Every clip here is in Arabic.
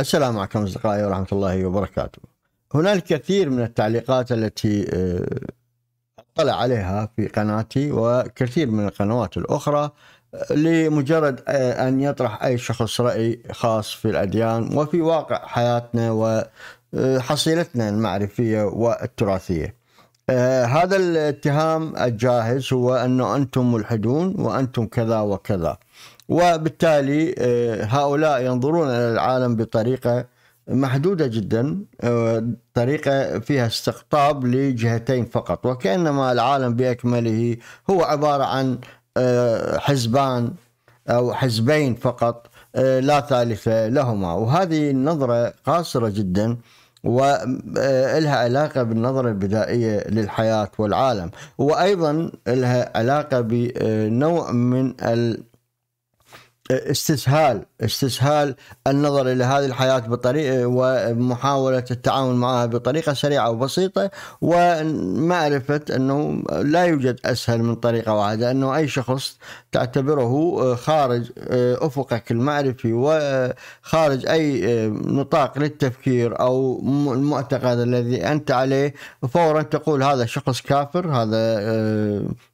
السلام عليكم أصدقائي ورحمة الله وبركاته هناك كثير من التعليقات التي آه، اطلع عليها في قناتي وكثير من القنوات الأخرى آه، لمجرد آه، أن يطرح أي شخص رأي خاص في الأديان وفي واقع حياتنا وحصيلتنا المعرفية والتراثية هذا الاتهام الجاهز هو أنه أنتم ملحدون وأنتم كذا وكذا وبالتالي آه، هؤلاء ينظرون الى العالم بطريقه محدوده جدا آه، طريقه فيها استقطاب لجهتين فقط وكانما العالم باكمله هو عباره عن آه، حزبان او حزبين فقط لا ثالث لهما وهذه النظره قاصره جدا ولها علاقة بالنظرة البدائية للحياة والعالم وأيضا لها علاقة بنوع من استسهال استسهال النظر الى هذه الحياه بطريقه ومحاوله التعامل معها بطريقه سريعه وبسيطه ومعرفه انه لا يوجد اسهل من طريقه واحده انه اي شخص تعتبره آه، خارج آه، افقك المعرفي وخارج اي آه، نطاق للتفكير او المعتقد الذي انت عليه فورا تقول هذا شخص كافر هذا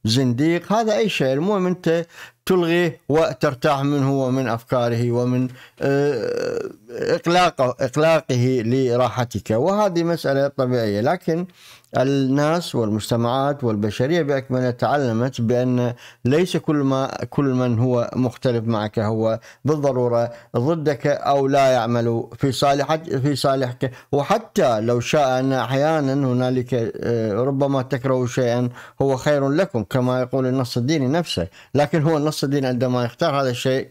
زنديق هذا اي شيء المهم انت تلغيه وترتاح منه ومن افكاره ومن آه، اقلاقه اقلاقه لراحتك وهذه مساله طبيعيه لكن الناس والمجتمعات والبشرية بأكملها تعلمت بأن ليس كل ما كل من هو مختلف معك هو بالضرورة ضدك أو لا يعمل في صالح في صالحك وحتى لو شاء أن أحيانا هنالك آه، ربما تكره شيئا هو خير لكم كما يقول النص الديني نفسه لكن هو النص الديني عندما يختار هذا الشيء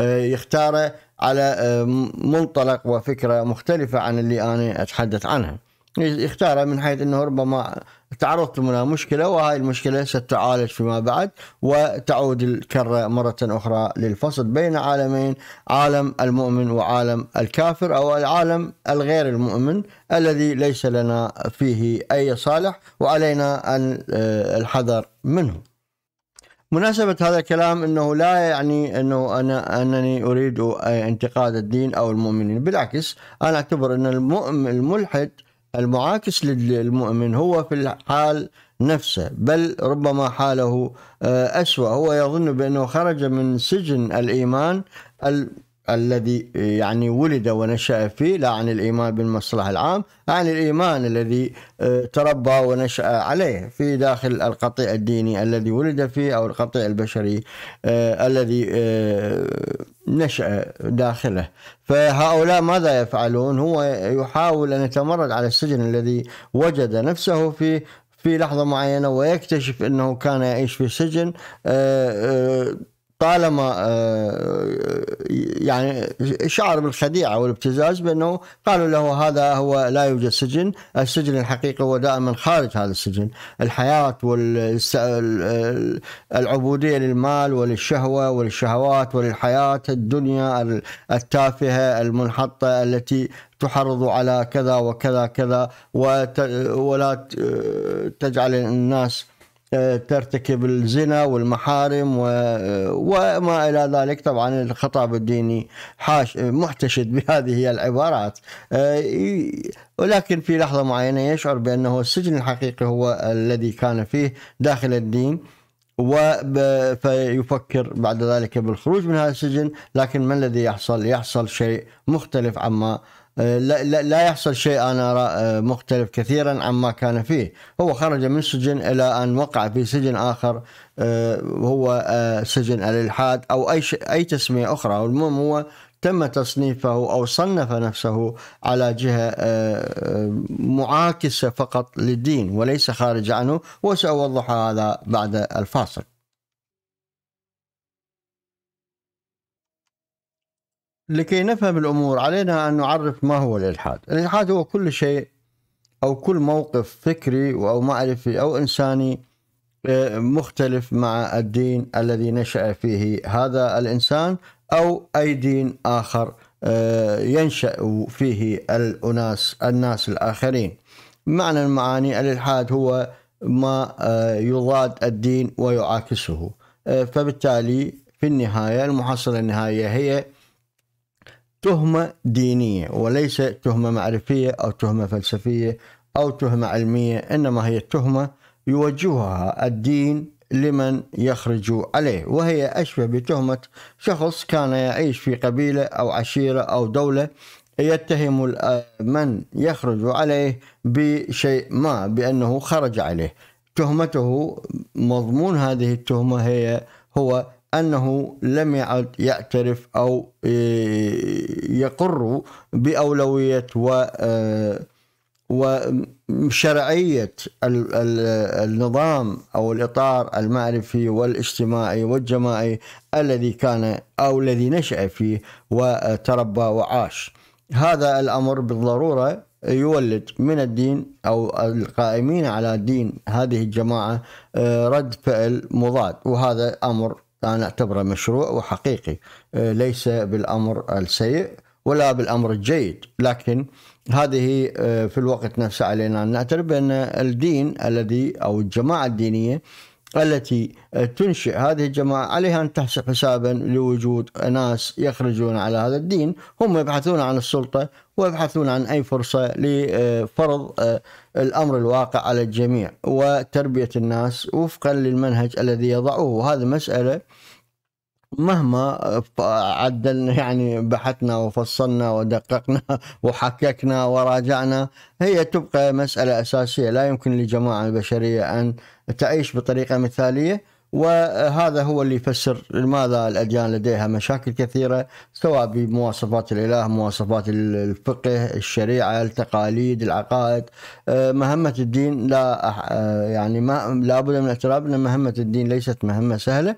آه، يختاره على آه، منطلق وفكرة مختلفة عن اللي أنا أتحدث عنها اختارها من حيث انه ربما تعرضت لنا مشكله وهذه المشكله ستعالج فيما بعد وتعود الكره مره اخرى للفصل بين عالمين عالم المؤمن وعالم الكافر او العالم الغير المؤمن الذي ليس لنا فيه اي صالح وعلينا ان آه، الحذر منه. مناسبة هذا الكلام أنه لا يعني أنه أنا أنني أريد آه، انتقاد الدين أو المؤمنين بالعكس أنا أعتبر أن المؤمن الملحد المعاكس للمؤمن هو في الحال نفسه بل ربما حاله آه، أسوأ هو يظن بأنه خرج من سجن الإيمان الذي يعني ولد ونشأ فيه لا عن الإيمان بالمصلحة العام عن الإيمان الذي آه، تربى ونشأ عليه في داخل القطيع الديني الذي ولد فيه أو القطيع البشري آه، الذي آه، نشأ داخله فهؤلاء ماذا يفعلون هو يحاول أن يتمرد على السجن الذي وجد نفسه فيه في لحظة معينة ويكتشف أنه كان يعيش في سجن طالما آه، يعني شعر بالخديعه والابتزاز بانه قالوا له هذا هو لا يوجد سجن، السجن الحقيقي هو دائما خارج هذا السجن، الحياه والعبوديه للمال وللشهوه وللشهوات وللحياه الدنيا التافهه المنحطه التي تحرض على كذا وكذا كذا ولا تجعل الناس آه، ترتكب الزنا والمحارم آه، وما إلى ذلك طبعا الخطاب الديني حاش آه، محتشد بهذه العبارات ولكن في لحظة معينة يشعر بأنه السجن الحقيقي هو الذي كان فيه داخل الدين و فيفكر بعد ذلك بالخروج من هذا السجن لكن ما الذي يحصل يحصل شيء مختلف عما آه، لا, لا, لا يحصل شيء أنا أرى آه، مختلف كثيرا عما كان فيه هو خرج من سجن إلى أن وقع في سجن آخر آه، هو سجن الإلحاد أو أي, أي تسمية أخرى المهم هو تم تصنيفه او صنف نفسه على جهه معاكسه فقط للدين وليس خارج عنه وساوضح هذا بعد الفاصل لكي نفهم الأمور علينا أن نعرف ما هو الإلحاد الإلحاد هو كل شيء أو كل موقف فكري أو معرفي أو إنساني آه، مختلف مع الدين الذي نشأ فيه هذا الإنسان أو أي دين آخر آه، ينشأ فيه الأناس الناس الآخرين معنى المعاني الإلحاد هو ما آه، يضاد الدين ويعاكسه فبالتالي في النهاية المحصلة النهائية هي تهمة دينية وليس تهمة معرفية أو تهمة فلسفية أو تهمة علمية إنما هي تهمة يوجهها الدين لمن يخرج عليه وهي أشبه بتهمة شخص كان يعيش في قبيلة أو عشيرة أو دولة يتهم من يخرج عليه بشيء ما بأنه خرج عليه تهمته مضمون هذه التهمة هي هو أنه لم يعد يعترف أو آه، يقر بأولوية و آه، وشرعية النظام أو الإطار المعرفي والاجتماعي والجماعي الذي كان أو الذي نشأ فيه وتربى وعاش هذا الأمر بالضرورة يولد من الدين أو القائمين على دين هذه الجماعة آه، رد فعل مضاد وهذا أمر أنا أعتبره مشروع وحقيقي آه، ليس بالأمر السيء ولا بالأمر الجيد لكن هذه آه، في الوقت نفسه علينا أن نعترف بأن الدين الذي أو الجماعة الدينية التي آه، تنشئ هذه الجماعة عليها أن تحسب حسابا لوجود ناس يخرجون على هذا الدين هم يبحثون عن السلطة ويبحثون عن أي فرصة لفرض الأمر الواقع على الجميع وتربية الناس وفقا للمنهج الذي يضعوه وهذه مسألة مهما عدلنا يعني بحثنا وفصلنا ودققنا وحككنا وراجعنا هي تبقى مسألة أساسية لا يمكن لجماعة البشرية أن تعيش بطريقة مثالية وهذا هو اللي يفسر لماذا الأديان لديها مشاكل كثيرة سواء بمواصفات الإله مواصفات الفقه الشريعة التقاليد العقائد آه، مهمة الدين لا آه، يعني ما لابد من الاعتراف أن مهمة الدين ليست مهمة سهلة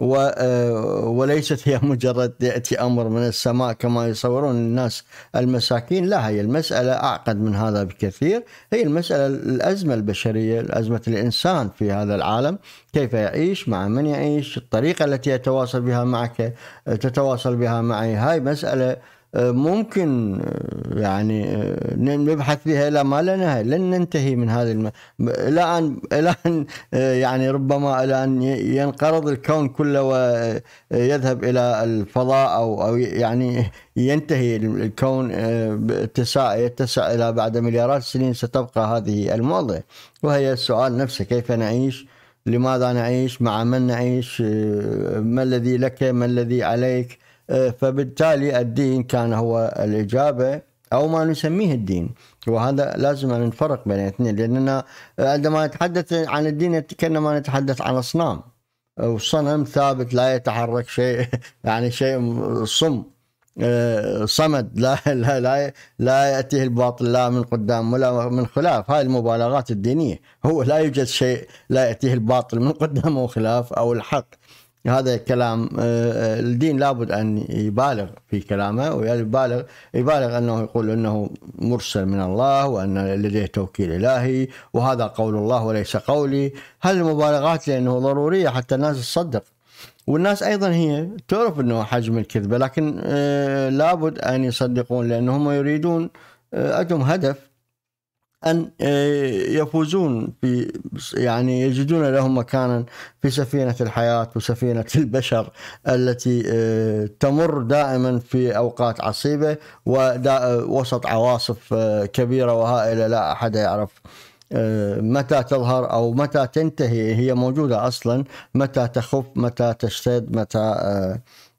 آه، وليست هي مجرد ياتي امر من السماء كما يصورون الناس المساكين لا هي المساله اعقد من هذا بكثير هي المساله الازمه البشريه ازمه الانسان في هذا العالم كيف يعيش مع من يعيش الطريقه التي يتواصل بها معك تتواصل بها معي هاي مساله ممكن يعني نبحث بها الى ما لا نهايه، لن ننتهي من هذه الم... الى ان الى ان يعني ربما الى ان ينقرض الكون كله ويذهب الى الفضاء او او يعني ينتهي الكون اتساع يتسع الى بعد مليارات السنين ستبقى هذه الموضه وهي السؤال نفسه كيف نعيش؟ لماذا نعيش؟ مع من نعيش؟ ما الذي لك؟ ما الذي عليك؟ فبالتالي الدين كان هو الإجابة أو ما نسميه الدين وهذا لازم أن نفرق بين الاثنين لأننا عندما نتحدث عن الدين كأنما نتحدث عن أصنام وصنم ثابت لا يتحرك شيء يعني شيء صم آه، صمد لا لا لا, لا ياتيه الباطل لا من قدام ولا من خلاف هاي المبالغات الدينيه هو لا يوجد شيء لا ياتيه الباطل من قدام او خلاف او الحق هذا كلام آه، آه، الدين لابد ان يبالغ في كلامه ويبالغ يبالغ انه يقول انه مرسل من الله وان لديه توكيل الهي وهذا قول الله وليس قولي هل المبالغات لانه ضروريه حتى الناس تصدق والناس ايضا هي تعرف انه حجم الكذبه لكن آه، لابد ان يصدقون لانهم يريدون عندهم هدف أن آه، يفوزون في يعني يجدون لهم مكانا في سفينة الحياة وسفينة البشر التي آه، تمر دائما في أوقات عصيبة ووسط آه، عواصف كبيرة وهائلة لا أحد يعرف متى تظهر او متى تنتهي هي موجوده اصلا متى تخف متى تشتد متى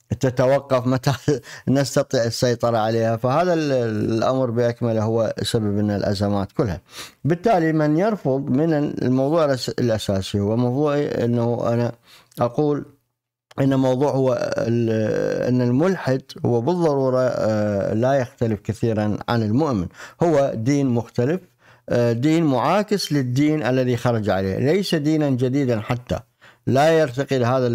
تتوقف متى نستطيع السيطرة عليها فهذا الأمر بأكمله هو سبب لنا الأزمات كلها بالتالي من يرفض من الموضوع الأساسي هو موضوع أنه أنا أقول أن موضوع هو أن الملحد هو بالضرورة آه، لا يختلف كثيرا عن المؤمن هو دين مختلف آه، دين معاكس للدين الذي خرج عليه ليس دينا جديدا حتى لا يرتقي لهذا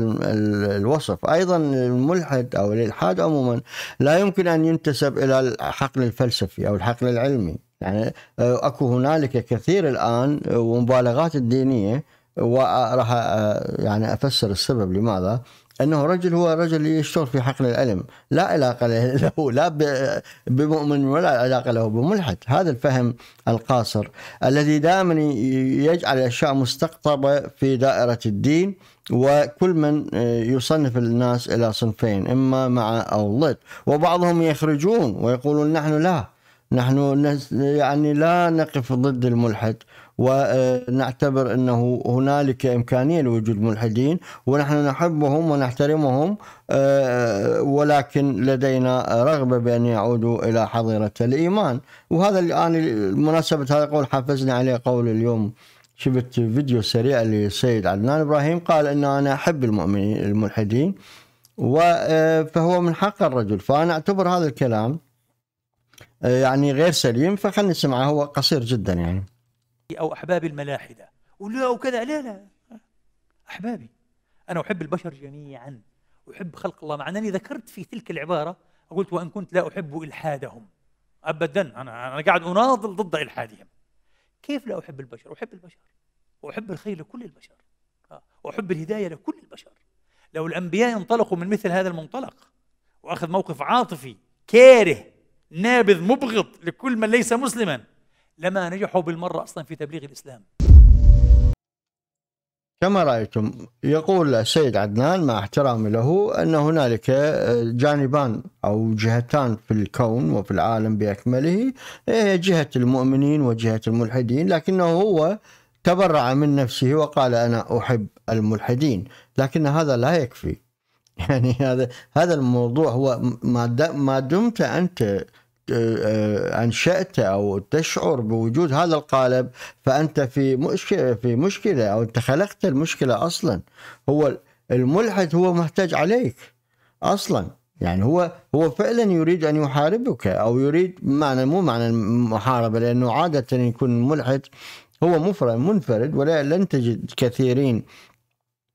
الوصف أيضا الملحد أو الإلحاد عموما لا يمكن أن ينتسب إلى الحقل الفلسفي أو الحقل العلمي يعني آه، أكو هنالك كثير الآن ومبالغات آه، الدينية وراح آه، يعني أفسر السبب لماذا أنه رجل هو رجل يشتغل في حقل العلم لا علاقة له لا بمؤمن ولا علاقة له بملحد هذا الفهم القاصر الذي دائما يجعل الأشياء مستقطبة في دائرة الدين وكل من آه، يصنف الناس إلى صنفين إما مع أو ضد وبعضهم يخرجون ويقولون نحن لا نحن يعني لا نقف ضد الملحد ونعتبر انه هنالك امكانيه لوجود ملحدين ونحن نحبهم ونحترمهم آه، ولكن لدينا رغبه بان يعودوا الى حظيره الايمان وهذا انا بمناسبه هذا القول حفزني عليه قول اليوم شفت فيديو سريع للسيد عدنان ابراهيم قال ان انا احب المؤمنين الملحدين آه، فهو من حق الرجل فانا اعتبر هذا الكلام آه، يعني غير سليم فخلني نسمعه هو قصير جدا يعني أو أحباب الملاحدة ولا وكذا لا لا أحبابي أنا أحب البشر جميعا أحب خلق الله مع أنني ذكرت في تلك العبارة قلت وإن كنت لا أحب إلحادهم أبدا أنا أنا قاعد أناضل ضد إلحادهم كيف لا أحب البشر؟ أحب البشر وأحب الخير لكل البشر آه. وأحب الهداية لكل البشر لو الأنبياء انطلقوا من مثل هذا المنطلق وأخذ موقف عاطفي كاره نابذ مبغض لكل من ليس مسلما لما نجحوا بالمرة أصلا في تبليغ الإسلام كما رأيتم يقول السيد عدنان مع احترامي له أن هنالك آه، جانبان أو جهتان في الكون وفي العالم بأكمله هي آه، جهة المؤمنين وجهة الملحدين لكنه هو تبرع من نفسه وقال أنا أحب الملحدين لكن هذا لا يكفي يعني هذا هذا الموضوع هو ما دمت أنت آه، انشات او تشعر بوجود هذا القالب فانت في مشكله في مشكله او انت خلقت المشكله اصلا هو الملحد هو محتاج عليك اصلا يعني هو هو فعلا يريد ان يحاربك او يريد معنى مو معنى المحاربه لانه عاده يكون الملحد هو مفرد منفرد ولا لن تجد كثيرين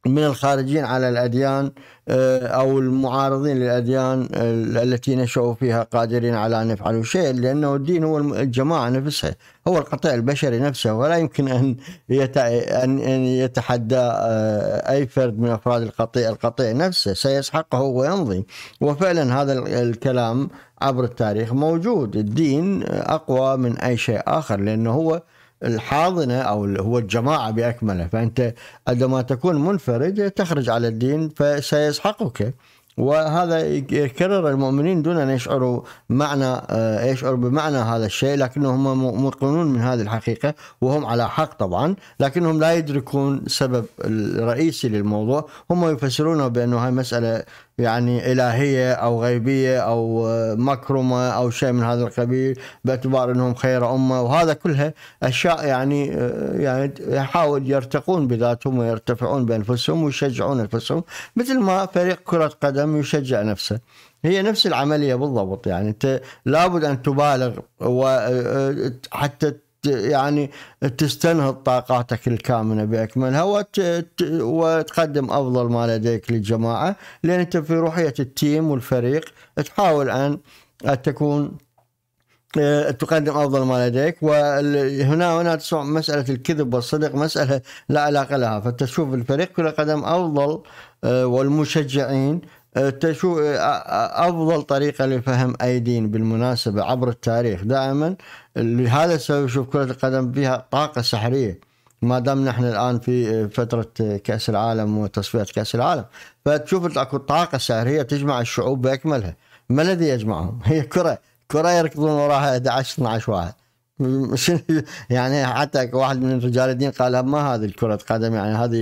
من الخارجين على الأديان آه، أو المعارضين للأديان آه، التي نشأوا فيها قادرين على أن يفعلوا شيء لأنه الدين هو الجماعة نفسها هو القطيع البشري نفسه ولا يمكن أن أن يتحدى آه، أي فرد من أفراد القطيع القطيع نفسه سيسحقه ويمضي وفعلا هذا الكلام عبر التاريخ موجود الدين أقوى من أي شيء آخر لأنه هو الحاضنة أو هو الجماعة بأكمله فأنت عندما تكون منفرد تخرج على الدين فسيسحقك وهذا يكرر المؤمنين دون ان يشعروا معنى آه، يشعروا بمعنى هذا الشيء لكنهم موقنون من هذه الحقيقه وهم على حق طبعا لكنهم لا يدركون السبب الرئيسي للموضوع هم يفسرونه بانه هاي مساله يعني إلهية أو غيبية أو آه، مكرمة أو شيء من هذا القبيل باعتبار أنهم خير أمة وهذا كلها أشياء يعني آه، يعني يحاول يرتقون بذاتهم ويرتفعون بأنفسهم ويشجعون أنفسهم مثل ما فريق كرة قدم يشجع نفسه هي نفس العملية بالضبط يعني أنت لابد أن تبالغ وحتى آه، يعني تستنهض طاقاتك الكامنه باكملها وت... وتقدم افضل ما لديك للجماعه لان انت في روحيه التيم والفريق تحاول ان تكون آه، تقدم افضل ما لديك وهنا هنا تسمع مساله الكذب والصدق مساله لا علاقه لها فانت تشوف الفريق كله قدم افضل آه، والمشجعين أه، تشو أه، افضل طريقه لفهم اي دين بالمناسبه عبر التاريخ دائما لهذا السبب شوف كره القدم فيها طاقه سحريه ما دام نحن الان في أه، فتره كاس العالم وتصفيات كاس العالم فتشوف اكو طاقه سحريه تجمع الشعوب باكملها ما الذي يجمعهم؟ هي كره كره يركضون وراها 11 12 واحد يعني حتى واحد من رجال الدين قال ما هذه الكره قدم يعني هذه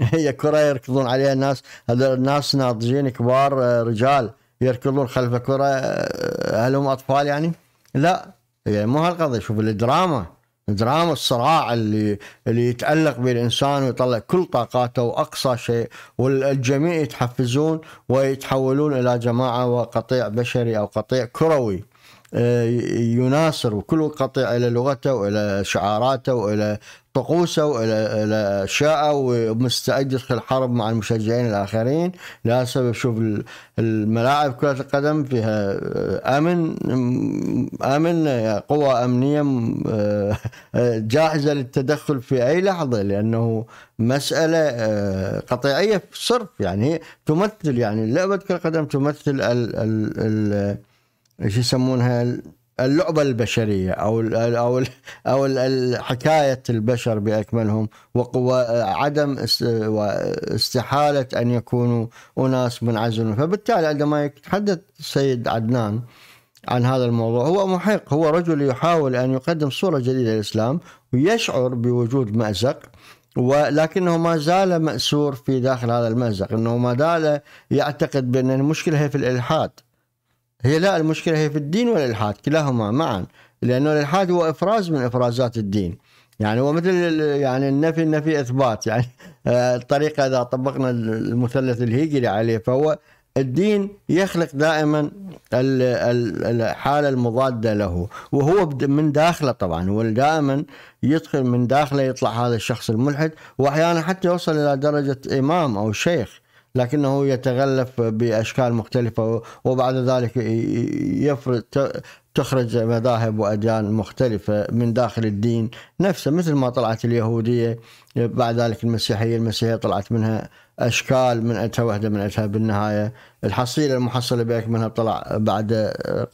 هي كرة يركضون عليها الناس هذول الناس ناضجين كبار آه، رجال يركضون خلف كرة آه، هل هم أطفال يعني؟ لا يعني مو هالقضية شوف الدراما دراما الصراع اللي اللي يتألق به الإنسان ويطلع كل طاقاته وأقصى شيء والجميع يتحفزون ويتحولون إلى جماعة وقطيع بشري أو قطيع كروي آه، يناصر وكل قطيع إلى لغته وإلى شعاراته وإلى طقوسه وإلى إلى اشياءه ومستعد يدخل حرب مع المشجعين الآخرين لهذا شوف الملاعب كرة القدم فيها آه، أمن أمن آه، قوة أمنية جاهزة للتدخل في أي لحظة لأنه مسألة قطيعية صرف يعني تمثل يعني لعبة كرة القدم تمثل ال ال ال ايش يسمونها اللعبه البشريه او الـ او الـ او الـ حكايه البشر باكملهم وعدم استحاله ان يكونوا اناس منعزلون فبالتالي عندما يتحدث السيد عدنان عن هذا الموضوع هو محق هو رجل يحاول ان يقدم صوره جديده للاسلام ويشعر بوجود مازق ولكنه ما زال مأسور في داخل هذا المأزق انه ما زال يعتقد بان المشكله هي في الالحاد هي لا المشكلة هي في الدين والإلحاد كلاهما معا لأنه الإلحاد هو إفراز من إفرازات الدين يعني هو مثل يعني النفي النفي إثبات يعني آه، الطريقة إذا طبقنا المثلث الهيجلي عليه فهو الدين يخلق دائما الحالة المضادة له وهو من داخله طبعا هو دائما يدخل من داخله يطلع هذا الشخص الملحد وأحيانا حتى يوصل إلى درجة إمام أو شيخ لكنه يتغلف بأشكال مختلفة وبعد ذلك يفرض تخرج مذاهب وأديان مختلفة من داخل الدين نفسه مثل ما طلعت اليهودية بعد ذلك المسيحية المسيحية طلعت منها أشكال من اتها واحده من اتها بالنهاية الحصيلة المحصلة بأكملها طلع بعد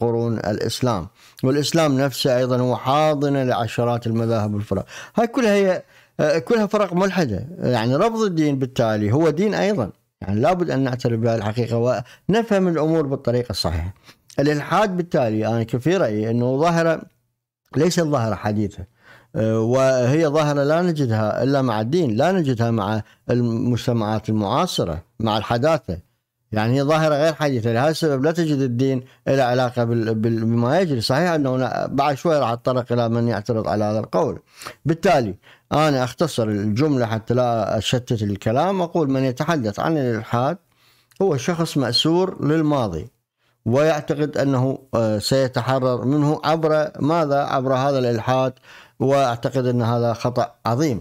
قرون الإسلام والإسلام نفسه أيضا هو حاضنة لعشرات المذاهب والفرق هاي كلها هي كلها فرق ملحدة يعني رفض الدين بالتالي هو دين أيضا يعني لابد أن نعترف بهذه الحقيقة ونفهم الأمور بالطريقة الصحيحة الإلحاد بالتالي أنا في رأيي أنه ظاهرة ليست ظاهرة حديثة آه، وهي ظاهرة لا نجدها إلا مع الدين لا نجدها مع المجتمعات المعاصرة مع الحداثة يعني هي ظاهرة غير حديثة لهذا السبب لا تجد الدين له علاقة بما يجري صحيح أنه بعد شوي راح أتطرق إلى من يعترض على هذا القول بالتالي أنا أختصر الجملة حتى لا أشتت الكلام أقول من يتحدث عن الإلحاد هو شخص مأسور للماضي ويعتقد أنه آه، سيتحرر منه عبر ماذا عبر هذا الإلحاد وأعتقد أن هذا خطأ عظيم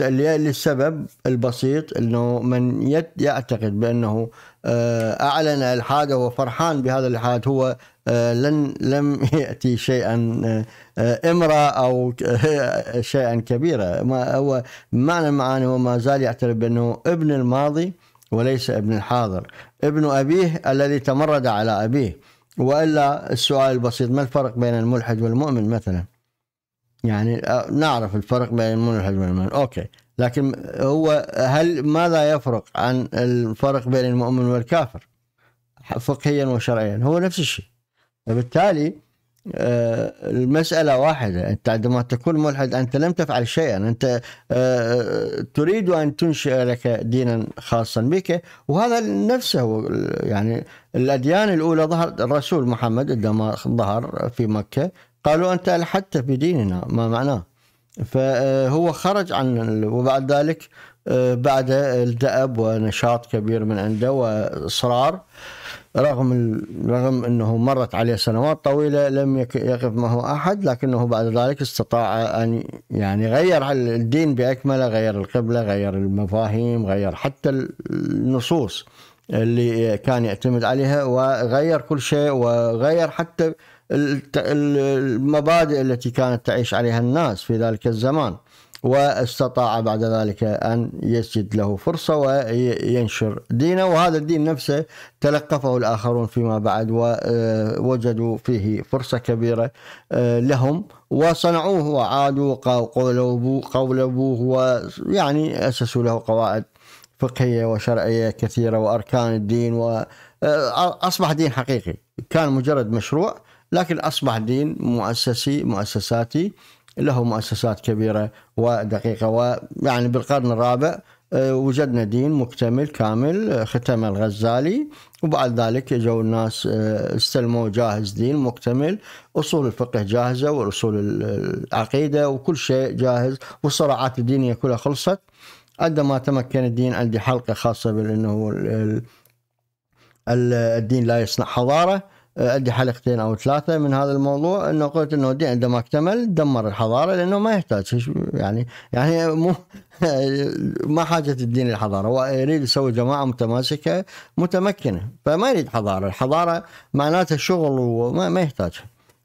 للسبب البسيط أنه من يعتقد بأنه آه، أعلن إلحاده وفرحان بهذا الإلحاد هو آه، لن لم يأتي شيئا آه، آه، امرأة أو شيئا كبيرا ما هو معنى المعاني هو ما زال يعترف بأنه ابن الماضي وليس ابن الحاضر ابن أبيه الذي تمرد على أبيه وإلا السؤال البسيط ما الفرق بين الملحد والمؤمن مثلا يعني نعرف الفرق بين الملحد والمؤمن أوكي لكن هو هل ماذا يفرق عن الفرق بين المؤمن والكافر فقهيا وشرعيا هو نفس الشيء فبالتالي آه، المسألة واحدة أنت عندما تكون ملحد أنت لم تفعل شيئا أنت آه، آه، تريد أن تنشئ لك دينا خاصا بك وهذا نفسه يعني الأديان الأولى ظهر الرسول محمد عندما ظهر في مكة قالوا أنت ألحدت في ديننا ما معناه فهو خرج عن وبعد ذلك بعد الدأب ونشاط كبير من عنده وإصرار رغم رغم انه مرت عليه سنوات طويله لم يقف معه احد لكنه بعد ذلك استطاع ان يعني غير الدين باكمله غير القبله غير المفاهيم غير حتى النصوص اللي كان يعتمد عليها وغير كل شيء وغير حتى المبادئ التي كانت تعيش عليها الناس في ذلك الزمان واستطاع بعد ذلك أن يسجد له فرصة وينشر دينه وهذا الدين نفسه تلقفه الآخرون فيما بعد ووجدوا آه، فيه فرصة كبيرة آه، لهم وصنعوه وعادوا قولبوه ويعني أسسوا له قواعد فقهية وشرعية كثيرة وأركان الدين وأصبح آه، دين حقيقي كان مجرد مشروع لكن أصبح دين مؤسسي مؤسساتي له مؤسسات كبيرة ودقيقة ويعني بالقرن الرابع آه، وجدنا دين مكتمل كامل آه، ختم الغزالي وبعد ذلك جو الناس آه، استلموا جاهز دين مكتمل اصول الفقه جاهزه واصول العقيده وكل شيء جاهز والصراعات الدينيه كلها خلصت عندما تمكن الدين عندي حلقه خاصه بانه الدين لا يصنع حضاره عندي حلقتين او ثلاثه من هذا الموضوع انه قلت انه دي عندما اكتمل دمر الحضاره لانه ما يحتاج يعني يعني مو ما حاجه الدين للحضاره هو يريد يسوي جماعه متماسكه متمكنه فما يريد حضاره الحضاره معناتها شغل وما يحتاج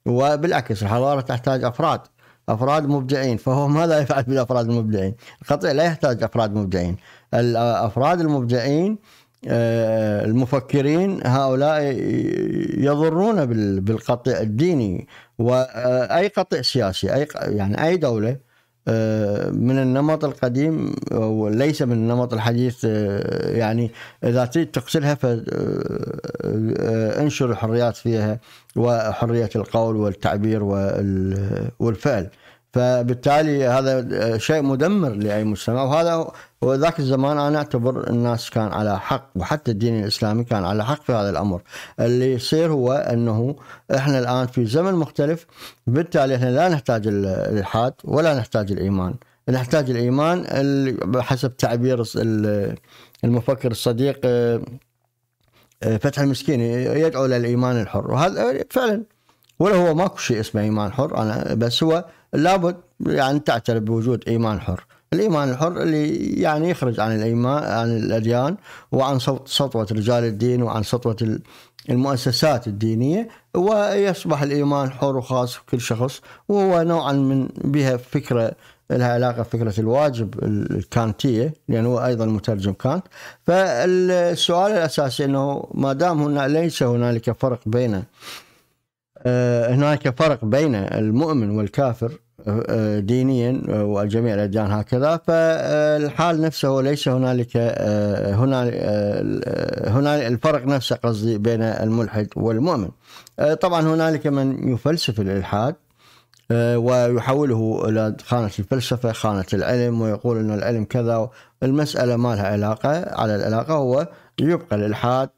وبالعكس الحضاره تحتاج افراد افراد مبدعين فهو ماذا يفعل بالافراد المبدعين؟ القطيع لا يحتاج افراد مبدعين الافراد المبدعين آه، المفكرين هؤلاء يضرون بالقطيع الديني واي قطيع سياسي اي يعني اي دوله آه، من النمط القديم وليس من النمط الحديث آه، يعني اذا تريد تقتلها فانشر الحريات فيها وحريه القول والتعبير والفعل فبالتالي هذا شيء مدمر لاي مجتمع وهذا وذاك الزمان انا اعتبر الناس كان على حق وحتى الدين الاسلامي كان على حق في هذا الامر اللي يصير هو انه احنا الان في زمن مختلف بالتالي احنا لا نحتاج الالحاد ولا نحتاج الايمان نحتاج الايمان حسب تعبير المفكر الصديق آه، آه، فتح المسكيني يدعو للايمان الحر وهذا فعلا ولا هو ماكو شيء اسمه ايمان حر انا بس هو لابد يعني تعترف بوجود ايمان حر الإيمان الحر اللي يعني يخرج عن الإيمان عن الأديان وعن سطوة رجال الدين وعن سطوة المؤسسات الدينية ويصبح الإيمان حر وخاص بكل شخص وهو نوعا من بها فكرة لها علاقة بفكرة الواجب الكانتية لأنه هو أيضا مترجم كانت فالسؤال الأساسي أنه ما دام هنا ليس هنالك فرق بين آه، هناك فرق بين المؤمن والكافر دينيا آه، وجميع الاديان هكذا فالحال نفسه ليس هنالك هنا آه، هنا آه، الفرق نفسه قصدي بين الملحد والمؤمن طبعا هنالك من يفلسف الالحاد ويحوله الى خانه الفلسفه خانه العلم ويقول ان العلم كذا المساله ما لها علاقه على العلاقه هو يبقى الالحاد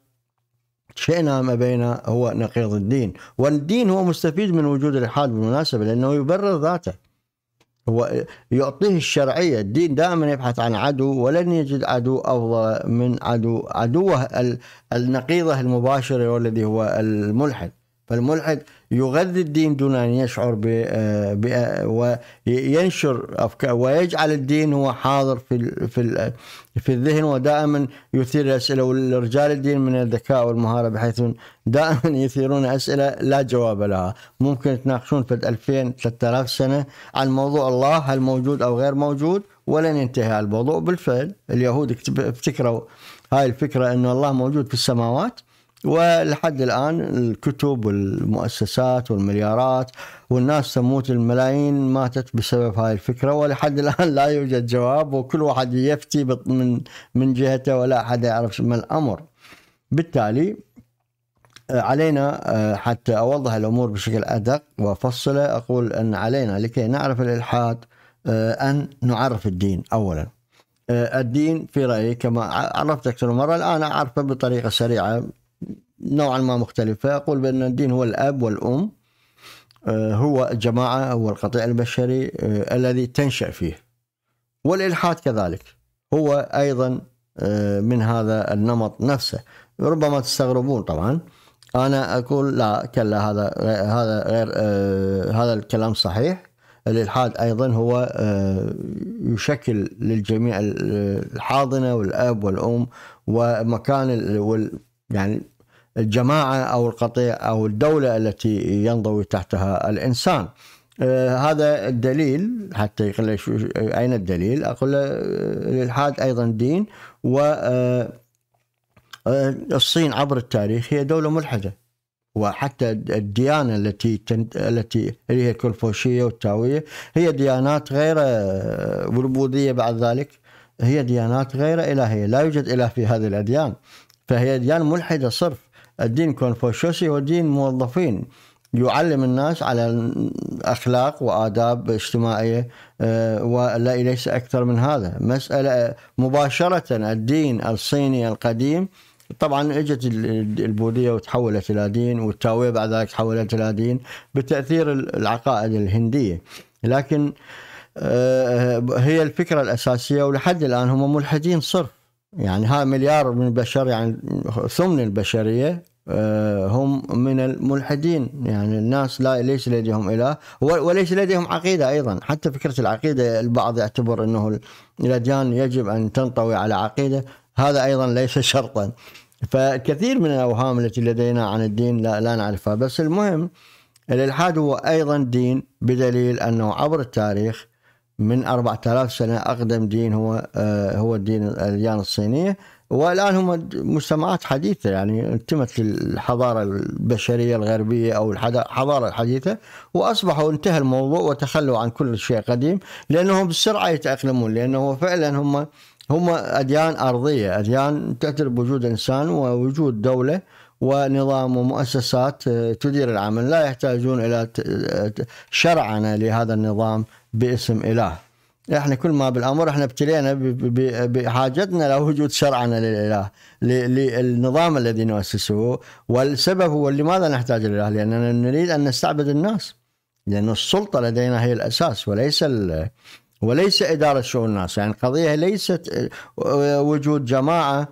شئنا ما بين هو نقيض الدين والدين هو مستفيد من وجود الإلحاد بالمناسبة لأنه يبرر ذاته هو يعطيه الشرعية الدين دائما يبحث عن عدو ولن يجد عدو أفضل من عدو عدوه النقيضة المباشرة والذي هو الملحد فالملحد يغذي الدين دون أن يشعر ب آه، آه، وينشر أفكار ويجعل الدين هو حاضر في في في الذهن ودائما يثير الاسئله ورجال الدين من الذكاء والمهارة بحيث دائما يثيرون أسئلة لا جواب لها ممكن تناقشون في 2000 3000 سنة عن موضوع الله هل موجود أو غير موجود ولن ينتهي الموضوع بالفعل اليهود افتكروا هاي الفكرة أن الله موجود في السماوات ولحد الآن الكتب والمؤسسات والمليارات والناس تموت الملايين ماتت بسبب هاي الفكرة ولحد الآن لا يوجد جواب وكل واحد يفتي من من جهته ولا أحد يعرف ما الأمر بالتالي آه، علينا آه، حتى أوضح الأمور بشكل أدق وأفصله أقول أن علينا لكي نعرف الإلحاد آه، أن نعرف الدين أولا الدين في رأيي كما عرفت أكثر مرة الآن أعرفه بطريقة سريعة نوعا ما مختلف فأقول بأن الدين هو الأب والأم آه، هو الجماعة أو القطيع البشري آه، الذي تنشأ فيه والإلحاد كذلك هو أيضا آه، من هذا النمط نفسه ربما تستغربون طبعا أنا أقول لا كلا هذا هذا غير هذا الكلام صحيح الإلحاد أيضا هو يشكل للجميع الحاضنة والأب والأم ومكان يعني الجماعة أو القطيع أو الدولة التي ينضوي تحتها الإنسان آه، هذا الدليل حتى يقول أين الدليل أقول آه، للحاد الإلحاد أيضا دين و آه، الصين عبر التاريخ هي دولة ملحدة وحتى الديانه التي تنت... التي هي الكونفوشيه والتاويه هي ديانات غير والبوذيه بعد ذلك هي ديانات غير الهيه لا يوجد اله في هذه الاديان فهي اديان ملحده صرف الدين كونفوشيوسي هو دين موظفين يعلم الناس على اخلاق واداب اجتماعيه آه، ولا ليس اكثر من هذا مساله مباشره الدين الصيني القديم طبعا اجت البوذيه وتحولت الى دين والتاويه بعد ذلك تحولت الى دين بتاثير العقائد الهنديه لكن آه، هي الفكره الاساسيه ولحد الان هم ملحدين صرف يعني هاي مليار من البشر يعني ثمن البشرية آه، هم من الملحدين يعني الناس لا ليس لديهم إله وليس لديهم عقيدة أيضا حتى فكرة العقيدة البعض يعتبر أنه الأديان يجب أن تنطوي على عقيدة هذا أيضا ليس شرطا فكثير من الأوهام التي لدينا عن الدين لا, لا نعرفها بس المهم الإلحاد هو أيضا دين بدليل أنه عبر التاريخ من 4000 سنة أقدم دين هو آه، هو الدين الديانة الصينية والآن هم مجتمعات حديثة يعني انتمت للحضارة البشرية الغربية أو الحضارة الحديثة وأصبحوا انتهى الموضوع وتخلوا عن كل شيء قديم لأنهم بسرعة يتأقلمون لأنه فعلا هم هم أديان أرضية أديان تعترف بوجود إنسان ووجود دولة ونظام ومؤسسات آه، تدير العمل لا يحتاجون إلى آه، شرعنة لهذا النظام باسم إله احنا كل ما بالامر احنا ابتلينا بحاجتنا لوجود شرعنا للاله للنظام الذي نؤسسه والسبب هو لماذا نحتاج الاله لاننا نريد ان نستعبد الناس لان السلطه لدينا هي الاساس وليس وليس اداره شؤون الناس يعني القضيه ليست آه، وجود جماعه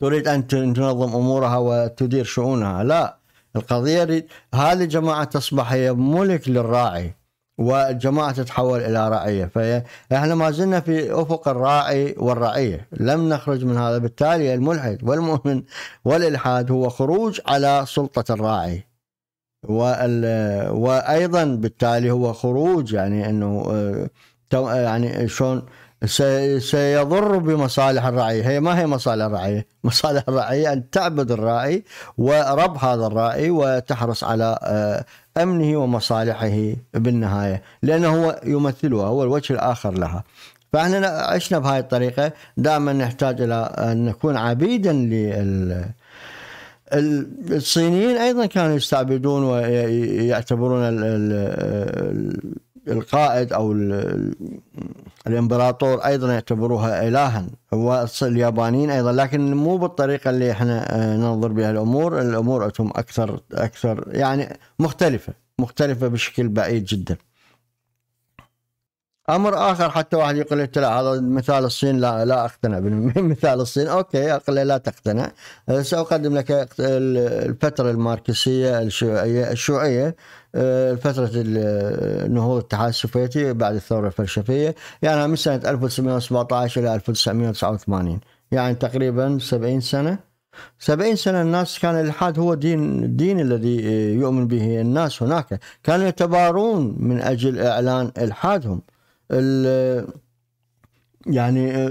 تريد ان تنظم امورها وتدير شؤونها لا القضيه هذه الجماعه تصبح هي ملك للراعي والجماعة تتحول إلى رعية فإحنا ما زلنا في أفق الراعي والرعية لم نخرج من هذا بالتالي الملحد والمؤمن والإلحاد هو خروج على سلطة الراعي وأيضا بالتالي هو خروج يعني أنه آه، يعني شلون سيضر بمصالح الرعية هي ما هي مصالح الرعية مصالح الرعية أن تعبد الراعي ورب هذا الراعي وتحرص على آه، امنه ومصالحه بالنهايه لانه هو يمثلها هو الوجه الاخر لها فاحنا عشنا بهاي الطريقه دائما نحتاج الى ان نكون عبيدا لل الصينيين ايضا كانوا يستعبدون ويعتبرون القائد او الامبراطور ايضا يعتبروها الها هو اليابانيين ايضا لكن مو بالطريقه اللي احنا آه، ننظر بها الامور الامور عندهم اكثر اكثر يعني مختلفه مختلفه بشكل بعيد جدا امر اخر حتى واحد يقول لك لا هذا مثال الصين لا لا اقتنع بمثال الصين اوكي اقل لا تقتنع ساقدم لك الفتره الماركسيه الشيوعيه الشيوعيه آه، فترة النهوض آه، الاتحاد السوفيتي بعد الثورة الفلسفية يعني من سنة 1917 إلى 1989 يعني تقريبا 70 سنة 70 سنة الناس كان الإلحاد هو دين الدين الذي آه، يؤمن به الناس هناك كانوا يتبارون من أجل إعلان إلحادهم يعني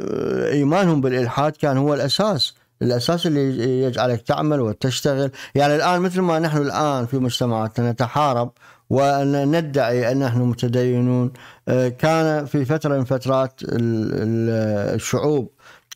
إيمانهم بالإلحاد كان هو الأساس الاساس اللي يجعلك تعمل وتشتغل يعني الان مثل ما نحن الان في مجتمعاتنا نتحارب وندعي ان نحن متدينون آه، كان في فتره من فترات الشعوب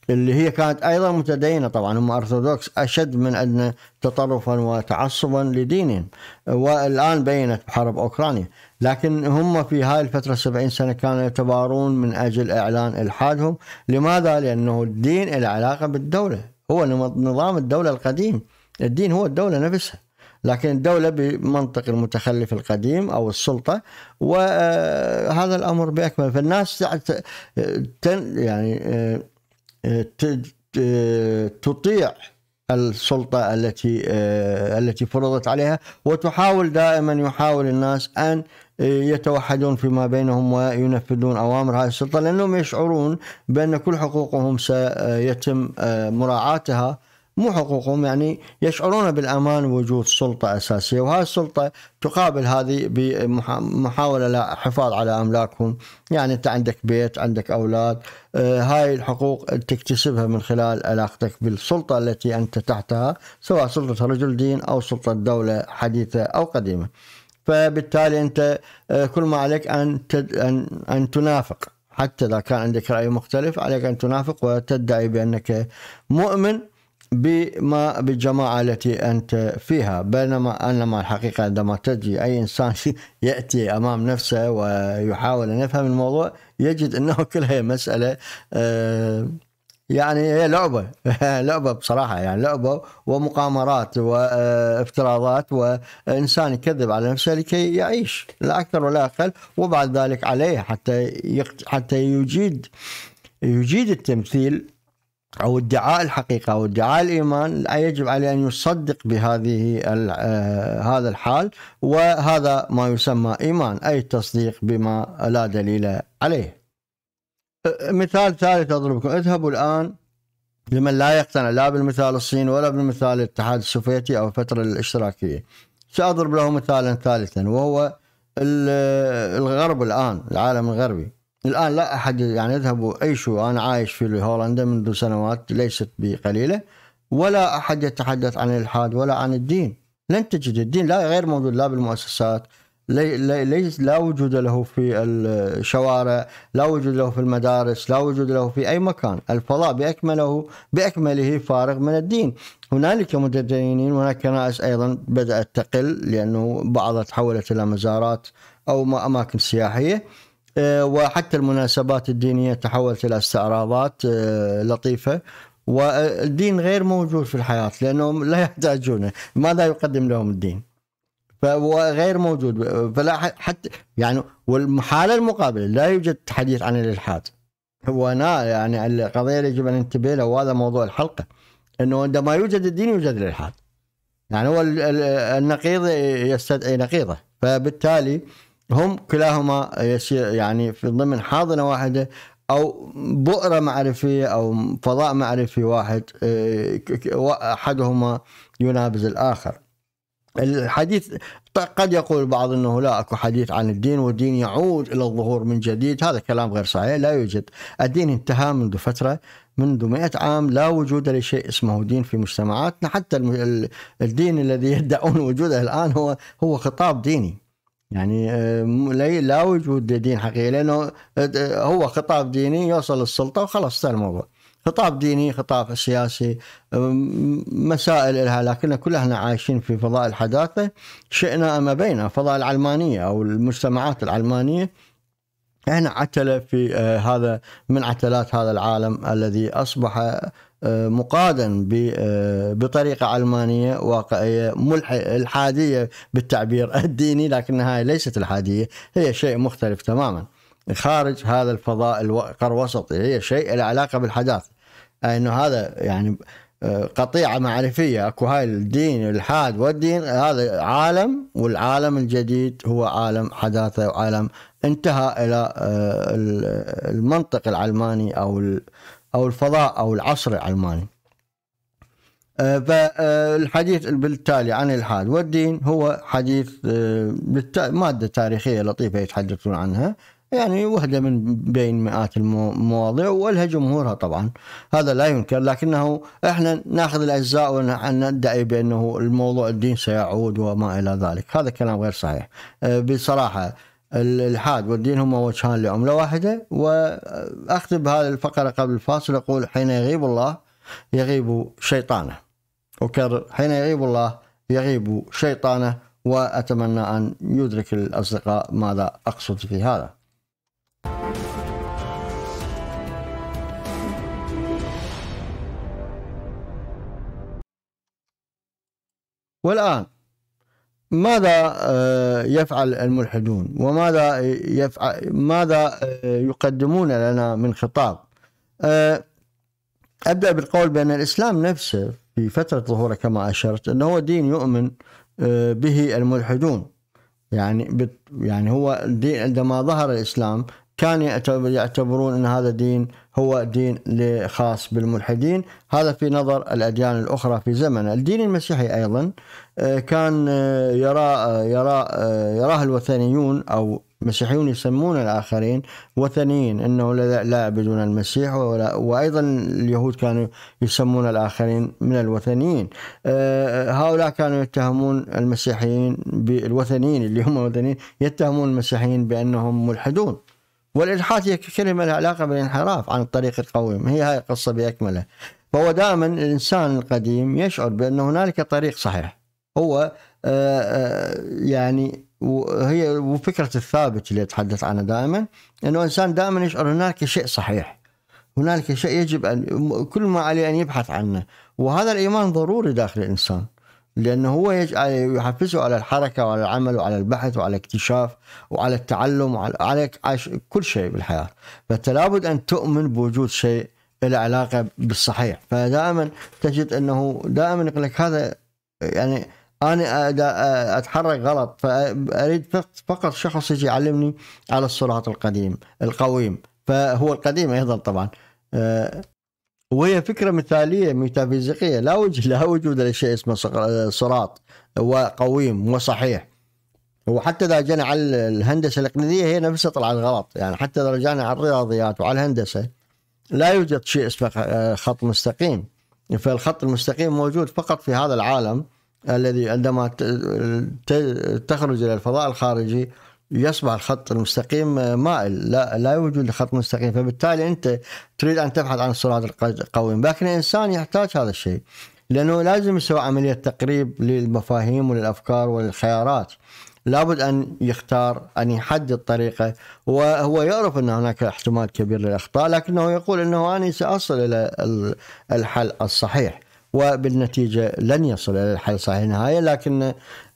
اللي هي كانت ايضا متدينه طبعا هم ارثوذكس اشد من عندنا تطرفا وتعصبا لدينهم آه، والان بينت بحرب اوكرانيا لكن هم في هاي الفتره 70 سنه كانوا يتبارون من اجل اعلان الحادهم لماذا؟ لانه الدين له علاقه بالدوله هو نظام الدولة القديم الدين هو الدولة نفسها لكن الدولة بمنطق المتخلف القديم أو السلطة وهذا آه، الأمر بأكمل فالناس آه، يعني آه، تطيع السلطه التي آه، التي فرضت عليها وتحاول دائما يحاول الناس ان آه، يتوحدون فيما بينهم وينفذون اوامر هذه السلطه لانهم يشعرون بان كل حقوقهم سيتم آه، مراعاتها مو حقوقهم يعني يشعرون بالأمان وجود سلطة أساسية وهذه السلطة تقابل هذه بمحاولة للحفاظ على أملاكهم يعني أنت عندك بيت عندك أولاد آه، هاي الحقوق تكتسبها من خلال علاقتك بالسلطة التي أنت تحتها سواء سلطة رجل دين أو سلطة دولة حديثة أو قديمة فبالتالي أنت آه، كل ما عليك أن, تد... أن... أن تنافق حتى إذا كان عندك رأي مختلف عليك أن تنافق وتدعي بأنك مؤمن بما بالجماعة التي أنت فيها بينما أنما الحقيقة عندما تجي أي إنسان يأتي أمام نفسه ويحاول أن يفهم الموضوع يجد أنه كلها مسألة آه، يعني هي لعبة لعبة بصراحة يعني لعبة ومقامرات وافتراضات وإنسان يكذب على نفسه لكي يعيش لا أكثر ولا أقل وبعد ذلك عليه حتى حتى يجيد يجيد التمثيل او ادعاء الحقيقه او ادعاء الايمان يجب عليه ان يصدق بهذه آه، هذا الحال وهذا ما يسمى ايمان اي تصديق بما لا دليل عليه. مثال ثالث اضربكم اذهبوا الان لمن لا يقتنع لا بالمثال الصيني ولا بالمثال الاتحاد السوفيتي او الفتره الاشتراكيه. ساضرب له مثالا ثالثا وهو الغرب الان العالم الغربي. الآن لا أحد يعني يذهب عيشوا أنا عايش في هولندا منذ سنوات ليست بقليلة ولا أحد يتحدث عن الإلحاد ولا عن الدين لن تجد الدين لا غير موجود لا بالمؤسسات ليس لا وجود له في الشوارع لا وجود له في المدارس لا وجود له في أي مكان الفضاء بأكمله بأكمله فارغ من الدين هنالك متدينين وهناك كنائس أيضا بدأت تقل لأنه بعضها تحولت إلى مزارات أو أماكن سياحية آه، وحتى المناسبات الدينية تحولت إلى استعراضات آه، لطيفة والدين غير موجود في الحياة لأنهم لا يحتاجونه ماذا يقدم لهم الدين فهو غير موجود فلا حتى يعني والحالة المقابلة لا يوجد حديث عن الإلحاد هو أنا يعني القضية اللي يجب أن ننتبه لها وهذا موضوع الحلقة أنه عندما يوجد الدين يوجد الإلحاد يعني هو النقيض يستدعي نقيضه فبالتالي هم كلاهما يسير يعني في ضمن حاضنه واحده او بؤره معرفيه او فضاء معرفي واحد احدهما ينابز الاخر. الحديث قد يقول البعض انه لا اكو حديث عن الدين والدين يعود الى الظهور من جديد هذا كلام غير صحيح لا يوجد الدين انتهى منذ فتره منذ مئة عام لا وجود لشيء اسمه دين في مجتمعاتنا حتى الدين الذي يدعون وجوده الان هو هو خطاب ديني يعني آه، لا وجود دين حقيقي لانه آه، هو خطاب ديني يوصل للسلطه وخلاص انتهى الموضوع. خطاب ديني، خطاب سياسي، آه، مسائل لها لكن كلنا عايشين في فضاء الحداثه شئنا ام ابينا، فضاء العلمانيه او المجتمعات العلمانيه احنا عتله في هذا من عتلات هذا العالم الذي اصبح مقارن بطريقة علمانية واقعية الحادية بالتعبير الديني لكن هاي ليست الحادية هي شيء مختلف تماما خارج هذا الفضاء القروسطي هي شيء له علاقة بالحداثة أنه هذا يعني قطيعة معرفية اكو هاي الدين الحاد والدين هذا عالم والعالم الجديد هو عالم حداثة وعالم انتهى إلى آه، المنطق العلماني أو او الفضاء او العصر العلماني آه، فالحديث آه، بالتالي عن الحاد والدين هو حديث آه، مادة تاريخية لطيفة يتحدثون عنها يعني وحدة من بين مئات المواضيع ولها جمهورها طبعا هذا لا ينكر لكنه احنا ناخذ الأجزاء وندعي بأنه الموضوع الدين سيعود وما إلى ذلك هذا كلام غير صحيح بصراحة الالحاد والدين هما وجهان لعمله واحده واختم بهذه الفقره قبل الفاصل اقول حين يغيب الله يغيب شيطانه اكرر حين يغيب الله يغيب شيطانه واتمنى ان يدرك الاصدقاء ماذا اقصد في هذا والان ماذا آه، يفعل الملحدون وماذا آه، يفعل ماذا آه، يقدمون لنا من خطاب ابدا بالقول بان الاسلام نفسه في فتره ظهوره كما اشرت انه هو دين يؤمن به الملحدون يعني يعني هو دين عندما ظهر الاسلام كان يعتبرون ان هذا الدين هو دين خاص بالملحدين هذا في نظر الاديان الاخرى في زمنه الدين المسيحي ايضا آه، كان آه، يرى آه، يرى يراه الوثنيون او المسيحيون يسمون الاخرين وثنيين انه لا يعبدون المسيح ولا وايضا اليهود كانوا يسمون الاخرين من الوثنيين هؤلاء كانوا يتهمون المسيحيين بالوثنيين اللي هم الوثنيين يتهمون المسيحيين بانهم ملحدون والالحاد هي كلمه لها علاقه بالانحراف عن الطريق القويم هي هاي القصه باكملها فهو دائما الانسان القديم يشعر بان هنالك طريق صحيح هو آه، آه، يعني هي وفكرة الثابت اللي أتحدث عنها دائما أنه الإنسان دائما يشعر هناك شيء صحيح هنالك شيء يجب أن كل ما عليه أن يبحث عنه وهذا الإيمان ضروري داخل الإنسان لأنه هو يحفزه على الحركة وعلى العمل وعلى البحث وعلى الاكتشاف وعلى التعلم وعلى على كل شيء بالحياة فأنت لابد أن تؤمن بوجود شيء له علاقة بالصحيح فدائما تجد أنه دائما يقول لك هذا يعني انا اتحرك غلط فاريد فقط شخص يجي يعلمني على الصراط القديم القويم فهو القديم ايضا طبعا وهي فكره مثاليه ميتافيزيقيه لا وجه لا وجود لشيء اسمه صراط وقويم وصحيح وحتى اذا جينا على الهندسه الاقليديه هي نفسها طلعت غلط يعني حتى اذا رجعنا على الرياضيات وعلى الهندسه لا يوجد شيء اسمه خط مستقيم فالخط المستقيم موجود فقط في هذا العالم الذي عندما تخرج إلى الفضاء الخارجي يصبح الخط المستقيم مائل لا, لا يوجد خط مستقيم فبالتالي أنت تريد أن تبحث عن الصراط القويم لكن الإنسان يحتاج هذا الشيء لأنه لازم يسوي عملية تقريب للمفاهيم وللأفكار وللخيارات لابد أن يختار أن يحدد طريقه وهو يعرف أن هناك احتمال كبير للأخطاء لكنه يقول أنه أنا سأصل إلى الحل الصحيح وبالنتيجة لن يصل إلى الحل صحيح النهاية لكن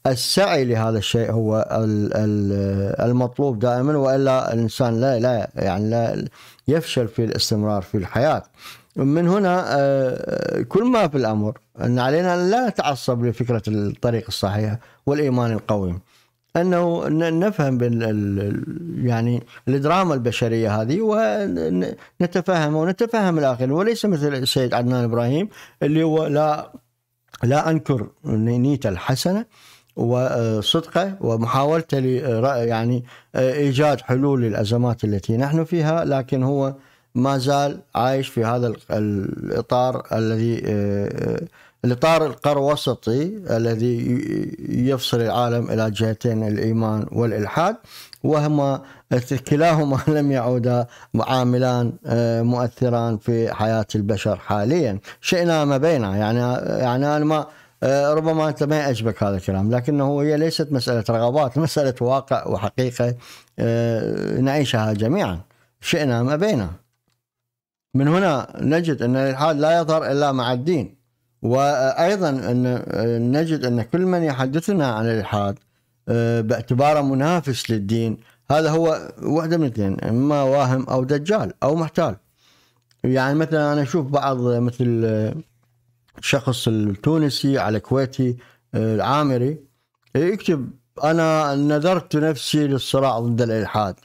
السعي لهذا الشيء هو المطلوب دائما وإلا الإنسان لا, لا يعني لا يفشل في الاستمرار في الحياة من هنا آه، كل ما في الأمر أن علينا أن لا نتعصب لفكرة الطريق الصحيح والإيمان القويم انه نفهم يعني الدراما البشريه هذه ونتفهم ونتفهم الاخرين وليس مثل السيد عدنان ابراهيم اللي هو لا لا انكر نيته الحسنه وصدقه آه، ومحاولته آه، يعني آه، ايجاد حلول للازمات التي نحن فيها لكن هو ما زال عايش في هذا الاطار الذي الإطار القروسطي الذي يفصل العالم إلى جهتين الإيمان والإلحاد وهما كلاهما لم يعودا عاملان آه، مؤثران في حياة البشر حاليا شئنا ما بينا يعني يعني أنا ما آه، ربما انت ما يعجبك هذا الكلام لكنه هي ليست مساله رغبات مساله واقع وحقيقه آه، نعيشها جميعا شئنا ما بينا من هنا نجد ان الالحاد لا يظهر الا مع الدين وايضا ان نجد ان كل من يحدثنا عن الالحاد آه، باعتباره منافس للدين هذا هو واحده من الاثنين اما واهم او دجال او محتال يعني مثلا انا اشوف بعض مثل آه، شخص التونسي على كويتي آه، العامري يكتب انا نذرت نفسي للصراع ضد الالحاد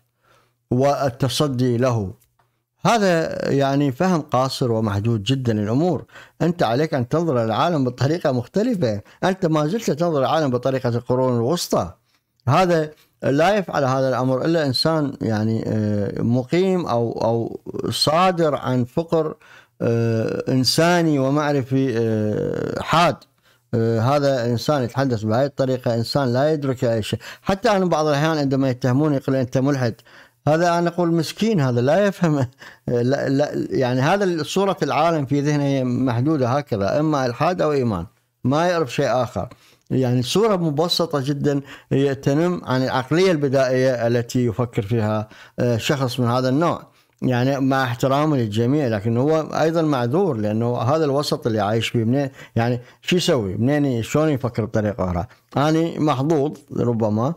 والتصدي له هذا يعني فهم قاصر ومحدود جدا للامور، انت عليك ان تنظر للعالم بطريقه مختلفه، انت ما زلت تنظر للعالم بطريقه القرون الوسطى. هذا لا يفعل هذا الامر الا انسان يعني آه، مقيم او او صادر عن فقر آه، انساني ومعرفي آه، حاد. هذا انسان يتحدث بهذه الطريقه، انسان لا يدرك اي شيء، حتى انا بعض الاحيان عندما يتهموني يقول انت ملحد، هذا انا اقول مسكين هذا لا يفهم لا لا يعني هذا صوره العالم في ذهنه محدوده هكذا اما الحاد او ايمان ما يعرف شيء اخر يعني صورة مبسطة جدا هي تنم عن العقلية البدائية التي يفكر فيها آه، شخص من هذا النوع يعني مع احترامي للجميع لكن هو ايضا معذور لانه هذا الوسط اللي عايش فيه منين يعني شو يسوي؟ منين شلون يفكر بطريقه اخرى؟ اني يعني محظوظ ربما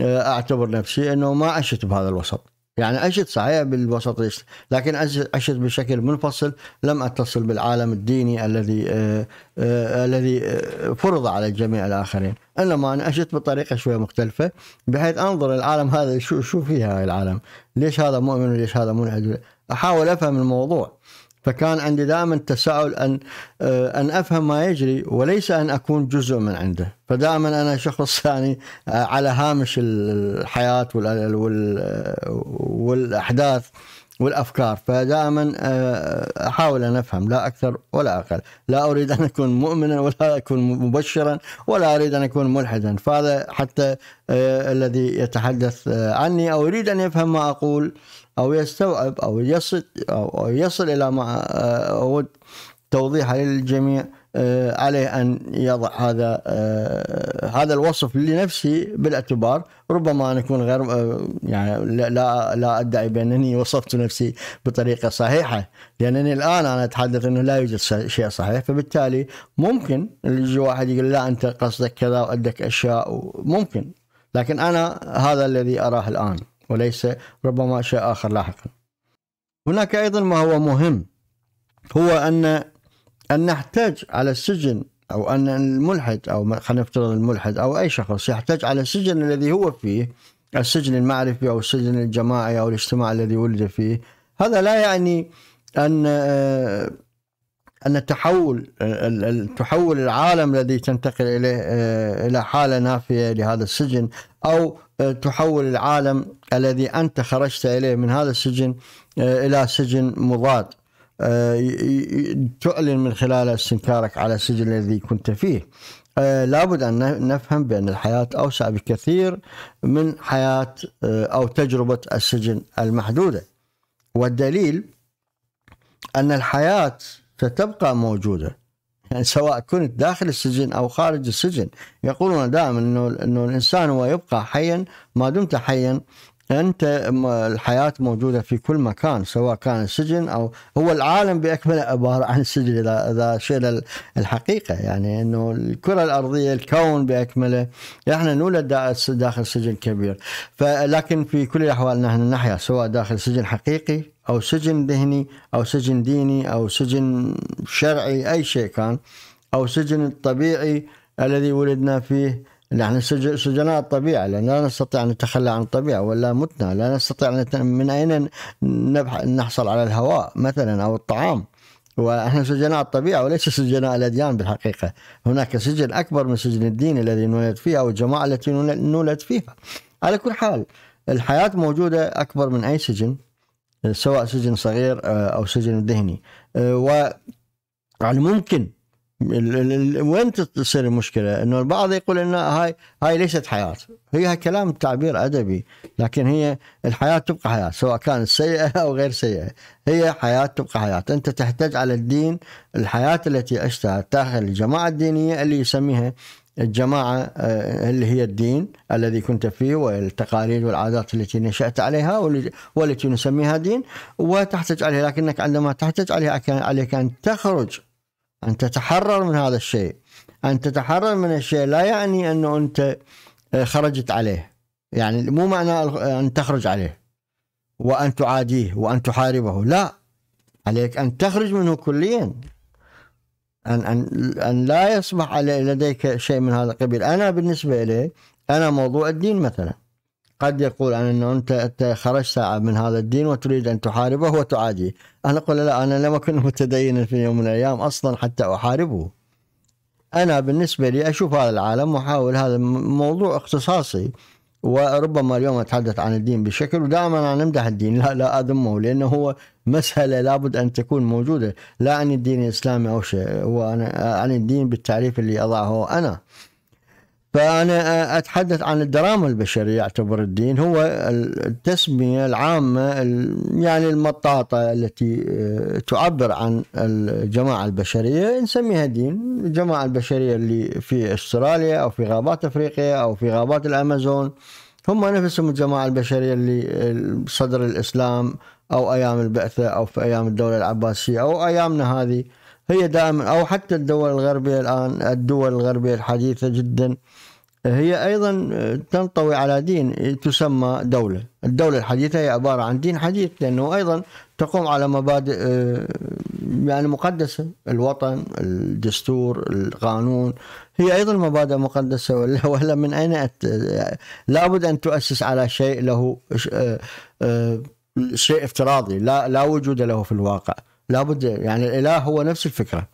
آه، اعتبر نفسي انه ما عشت بهذا الوسط يعني عشت صحيح بالوسط لكن عشت بشكل منفصل لم اتصل بالعالم الديني الذي آه، آه، الذي فرض على الجميع الاخرين انما انا عشت بطريقه شويه مختلفه بحيث انظر العالم هذا شو شو فيها العالم ليش هذا مؤمن وليش هذا منعزل احاول افهم الموضوع فكان عندي دائما تساؤل ان آه، ان افهم ما يجري وليس ان اكون جزء من عنده، فدائما انا شخص يعني على هامش الحياه آه، والاحداث والافكار فدائما احاول ان افهم لا اكثر ولا اقل، لا اريد ان اكون مؤمنا ولا اكون مبشرا ولا اريد ان اكون ملحدا، فهذا حتى الذي يتحدث عني او يريد ان يفهم ما اقول أو يستوعب أو يصل أو يصل إلى ما أود آه، توضيحه للجميع آه، عليه أن يضع هذا آه، هذا الوصف لنفسي بالاعتبار ربما أن أكون غير يعني لا لا أدعي بأنني وصفت نفسي بطريقة صحيحة لأنني الآن أنا أتحدث أنه لا يوجد شيء صحيح فبالتالي ممكن يجي واحد يقول لا أنت قصدك كذا وعندك أشياء ممكن لكن أنا هذا الذي أراه الآن وليس ربما شيء آخر لاحقا هناك أيضا ما هو مهم هو أن أن نحتاج على السجن أو أن الملحد أو خلينا نفترض الملحد أو أي شخص يحتاج على السجن الذي هو فيه السجن المعرفي أو السجن الجماعي أو الاجتماع الذي ولد فيه هذا لا يعني أن آه، ان التحول تحول العالم الذي تنتقل اليه آه، الى حاله نافيه لهذا السجن او آه، تحول العالم الذي انت خرجت اليه من هذا السجن آه، الى سجن مضاد تعلن من خلال استنكارك على السجن الذي كنت فيه لابد أن نفهم بأن الحياة أوسع بكثير من حياة أو تجربة السجن المحدودة والدليل أن الحياة فتبقى موجودة يعني سواء كنت داخل السجن أو خارج السجن يقولون دائما أنه, إنه الإنسان هو يبقى حيا ما دمت حيا أنت الحياة موجودة في كل مكان سواء كان السجن أو هو العالم بأكمله عبارة عن السجن إذا إذا شئنا الحقيقة يعني أنه الكرة الأرضية الكون بأكمله إحنا نولد داخل سجن كبير فلكن في كل الأحوال نحن نحيا سواء داخل سجن حقيقي أو سجن ذهني أو سجن ديني أو سجن شرعي أي شيء كان أو سجن الطبيعي الذي ولدنا فيه نحن سجناء الطبيعة لأن لا نستطيع أن نتخلى عن الطبيعة ولا متنا لا نستطيع أن من أين نحصل على الهواء مثلا أو الطعام ونحن سجناء الطبيعة وليس سجناء الأديان بالحقيقة هناك سجن أكبر من سجن الدين الذي نولد فيه أو الجماعة التي نولد فيها على كل حال الحياة موجودة أكبر من أي سجن سواء سجن صغير آه، او سجن آه، و يعني الممكن وين تصير المشكله؟ انه البعض يقول ان هاي هاي ليست حياه، هي كلام تعبير ادبي، لكن هي الحياه تبقى حياه، سواء كانت سيئه او غير سيئه، هي حياه تبقى حياه، انت تحتاج على الدين الحياه التي عشتها داخل الجماعه الدينيه اللي يسميها الجماعة آه، اللي هي الدين الذي كنت فيه والتقاليد والعادات التي نشأت عليها والتي نسميها دين وتحتج عليها لكنك عندما تحتج عليها عليك أن تخرج أن تتحرر من هذا الشيء أن تتحرر من الشيء لا يعني أنه أنت آه، خرجت عليه يعني مو معنى أن تخرج عليه وأن تعاديه وأن تحاربه لا عليك أن تخرج منه كليا أن, أن, أن لا يصبح لديك شيء من هذا القبيل أنا بالنسبة لي أنا موضوع الدين مثلا قد يقول أن أنه أنت, أنت خرجت من هذا الدين وتريد أن تحاربه وتعاديه أنا أقول لا أنا لم أكن متدينا في يوم من الأيام أصلا حتى أحاربه أنا بالنسبة لي أشوف هذا العالم وأحاول هذا موضوع اختصاصي وربما اليوم أتحدث عن الدين بشكل ودائما أنا أمدح الدين لا لا أذمه لأنه هو مسألة لابد أن تكون موجودة لا عن الدين الإسلامي أو شيء هو عن الدين بالتعريف اللي أضعه أنا فأنا أتحدث عن الدراما البشرية يعتبر الدين هو التسمية العامة يعني المطاطة التي آه، تعبر عن الجماعة البشرية نسميها دين الجماعة البشرية اللي في استراليا أو في غابات أفريقيا أو في غابات الأمازون هم نفسهم الجماعة البشرية اللي صدر الإسلام أو أيام البعثة أو في أيام الدولة العباسية أو أيامنا هذه هي دائما أو حتى الدول الغربية الآن الدول الغربية الحديثة جدا هي أيضا تنطوي على دين تسمى دولة الدولة الحديثة هي عبارة عن دين حديث لأنه أيضا تقوم على مبادئ آه، يعني مقدسة الوطن الدستور القانون هي أيضا مبادئ مقدسة ولا, ولا من أين أت... لابد أن تؤسس على شيء له آه، آه، شيء افتراضي لا, لا وجود له في الواقع لابد يعني الاله هو نفس الفكره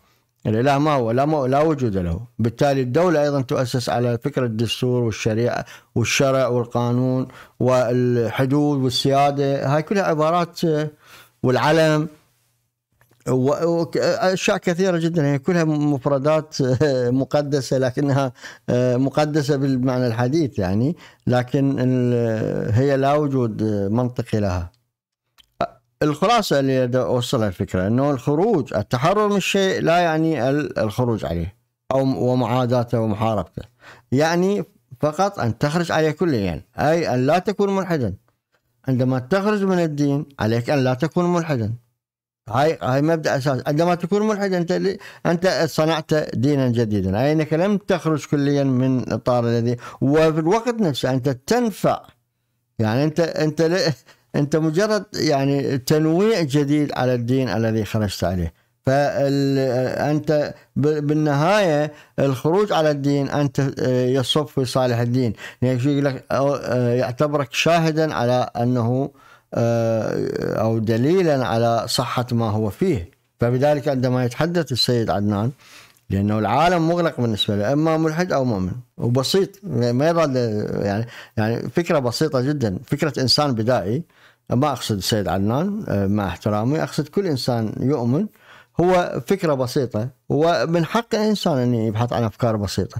الاله ما هو لا ما لا وجود له بالتالي الدوله ايضا تؤسس على فكره الدستور والشريعه والشرع والقانون والحدود والسياده هاي كلها عبارات آه، والعلم واشياء كثيره جدا هي كلها مفردات آه، مقدسه لكنها آه، مقدسه بالمعنى الحديث يعني لكن هي لا وجود منطقي لها الخلاصة اللي أوصلها الفكرة أنه الخروج التحرر من الشيء لا يعني الخروج عليه أو ومعاداته ومحاربته يعني فقط أن تخرج عليه كليا يعني. أي أن لا تكون ملحدا عندما تخرج من الدين عليك أن لا تكون ملحدا هاي هاي مبدا اساس عندما تكون ملحد انت انت صنعت دينا جديدا اي انك لم تخرج كليا من الاطار الذي وفي الوقت نفسه انت تنفع يعني انت انت انت مجرد يعني تنويع جديد على الدين الذي خرجت عليه فانت بالنهايه الخروج على الدين انت آه، يصب في صالح الدين يعني يقول لك آه، يعتبرك شاهدا على انه آه، او دليلا على صحه ما هو فيه فبذلك عندما يتحدث السيد عدنان لانه العالم مغلق بالنسبه له اما ملحد او مؤمن وبسيط ما يراد يعني يعني فكره بسيطه جدا فكره انسان بدائي ما أقصد السيد عدنان آه، مع احترامي أقصد كل إنسان يؤمن هو فكرة بسيطة ومن حق الإنسان أن يبحث عن أفكار بسيطة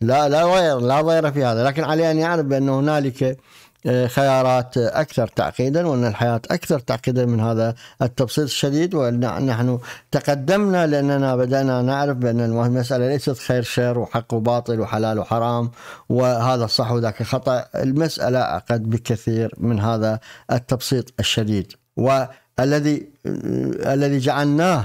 لا لا غير لا ضير في هذا لكن عليه أن يعرف بأن هنالك آه، خيارات أكثر تعقيدا وأن الحياة أكثر تعقيدا من هذا التبسيط الشديد ونحن تقدمنا لأننا بدأنا نعرف بأن المسألة ليست خير شر وحق وباطل وحلال وحرام وهذا صح وذاك خطأ المسألة أقد بكثير من هذا التبسيط الشديد والذي آه، الذي جعلناه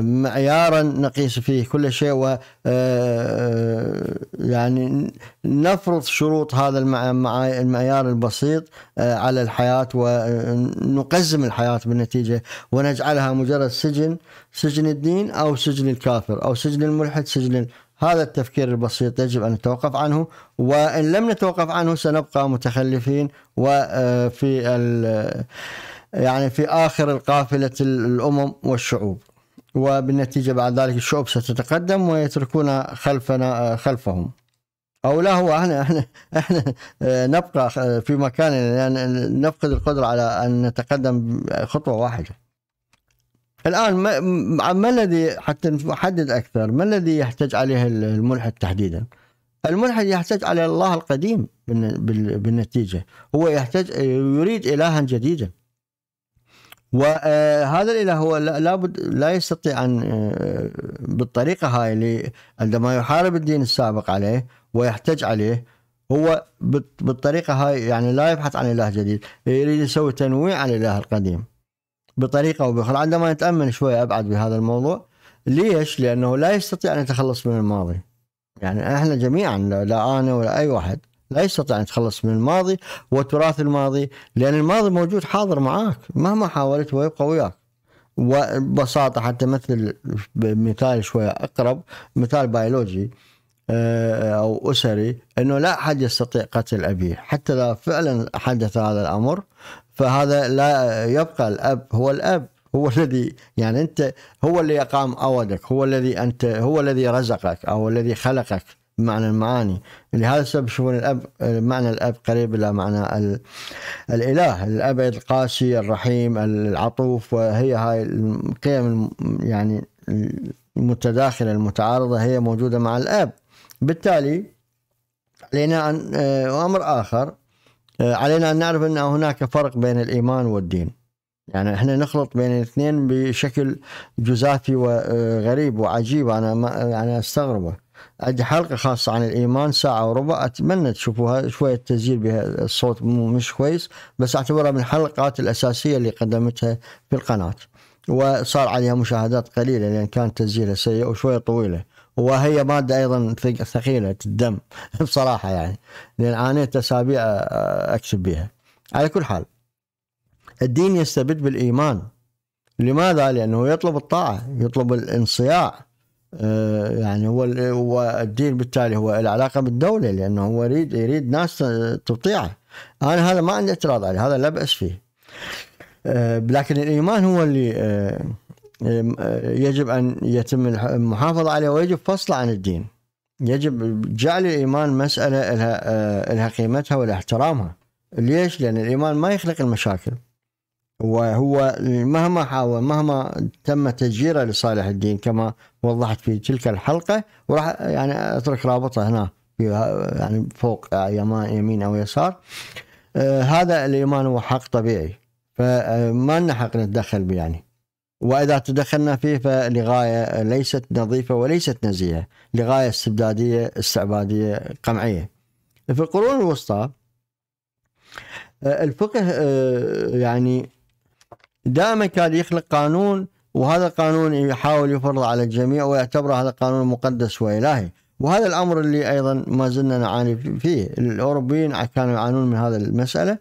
معيارا نقيس فيه كل شيء و آه، آه، يعني نفرض شروط هذا المعيار البسيط آه، على الحياة ونقزم الحياة بالنتيجة ونجعلها مجرد سجن سجن الدين أو سجن الكافر أو سجن الملحد سجن هذا التفكير البسيط يجب أن نتوقف عنه وإن لم نتوقف عنه سنبقى متخلفين وفي يعني في آخر القافلة الأمم والشعوب وبالنتيجة بعد ذلك الشعوب ستتقدم ويتركون خلفنا خلفهم أو لا هو احنا احنا احنا آه، نبقى آه، في مكاننا يعني لأن نفقد القدرة على أن نتقدم خطوة واحدة. الآن ما الذي حتى نحدد أكثر ما الذي يحتاج عليه الملحد تحديدا؟ الملحد يحتاج على الله القديم بالنتيجة هو يحتاج يريد إلها جديدا وهذا آه، الاله هو لابد لا يستطيع ان آه، بالطريقه هاي اللي عندما يحارب الدين السابق عليه ويحتج عليه هو بالطريقه هاي يعني لا يبحث عن اله جديد يريد يسوي تنويع عن الاله القديم بطريقه او باخرى عندما نتامل شوي ابعد بهذا الموضوع ليش؟ لانه لا يستطيع ان يتخلص من الماضي يعني احنا جميعا لا انا ولا اي واحد لا يستطيع أن يتخلص من الماضي وتراث الماضي لأن الماضي موجود حاضر معك مهما حاولت ويبقى وياك وببساطة حتى مثل مثال شوية أقرب مثال بيولوجي آه، أو أسري أنه لا أحد يستطيع قتل أبيه حتى لو فعلا حدث هذا الأمر فهذا لا يبقى الأب هو الأب هو الذي يعني أنت هو اللي أقام أودك هو الذي أنت هو الذي رزقك أو الذي خلقك بمعنى المعاني لهذا السبب يشوفون الاب معنى الاب قريب الى معنى ال... الاله الاب القاسي الرحيم العطوف وهي هاي القيم يعني المتداخله المتعارضه هي موجوده مع الاب بالتالي علينا ان وامر آه، اخر آه، علينا ان نعرف ان هناك فرق بين الايمان والدين يعني احنا نخلط بين الاثنين بشكل جزافي وغريب آه، وعجيب انا ما انا استغربه عندي حلقة خاصة عن الإيمان ساعة وربع أتمنى تشوفوها شوية تسجيل بها الصوت مو مش كويس بس أعتبرها من الحلقات الأساسية اللي قدمتها في القناة وصار عليها مشاهدات قليلة لأن كان تسجيلها سيء وشوية طويلة وهي مادة أيضا ثقيلة الدم بصراحة يعني لأن عانيت أسابيع آه، أكتب بها على كل حال الدين يستبد بالإيمان لماذا؟ لأنه يطلب الطاعة يطلب الانصياع آه، يعني هو هو الدين بالتالي هو العلاقة بالدولة لأنه هو يريد يريد ناس تطيعه أنا هذا ما عندي اعتراض عليه هذا لا بأس فيه آه، لكن الإيمان هو اللي آه، يجب أن يتم المحافظة عليه ويجب فصله عن الدين يجب جعل الإيمان مسألة لها, قيمتها والاحترامها احترامها ليش؟ لأن الإيمان ما يخلق المشاكل وهو مهما حاول مهما تم تجيره لصالح الدين كما وضحت في تلك الحلقه وراح يعني اترك رابطه هنا في يعني فوق يمين او يسار آه، هذا الايمان هو حق طبيعي فما لنا حق نتدخل به يعني واذا تدخلنا فيه فلغايه ليست نظيفه وليست نزيهه لغايه استبداديه استعباديه قمعيه في القرون الوسطى آه، الفقه آه، يعني دائما كان يخلق قانون وهذا القانون يحاول يفرض على الجميع ويعتبر هذا القانون مقدس وإلهي وهذا الأمر اللي أيضا ما زلنا نعاني فيه الأوروبيين كانوا يعانون من هذا المسألة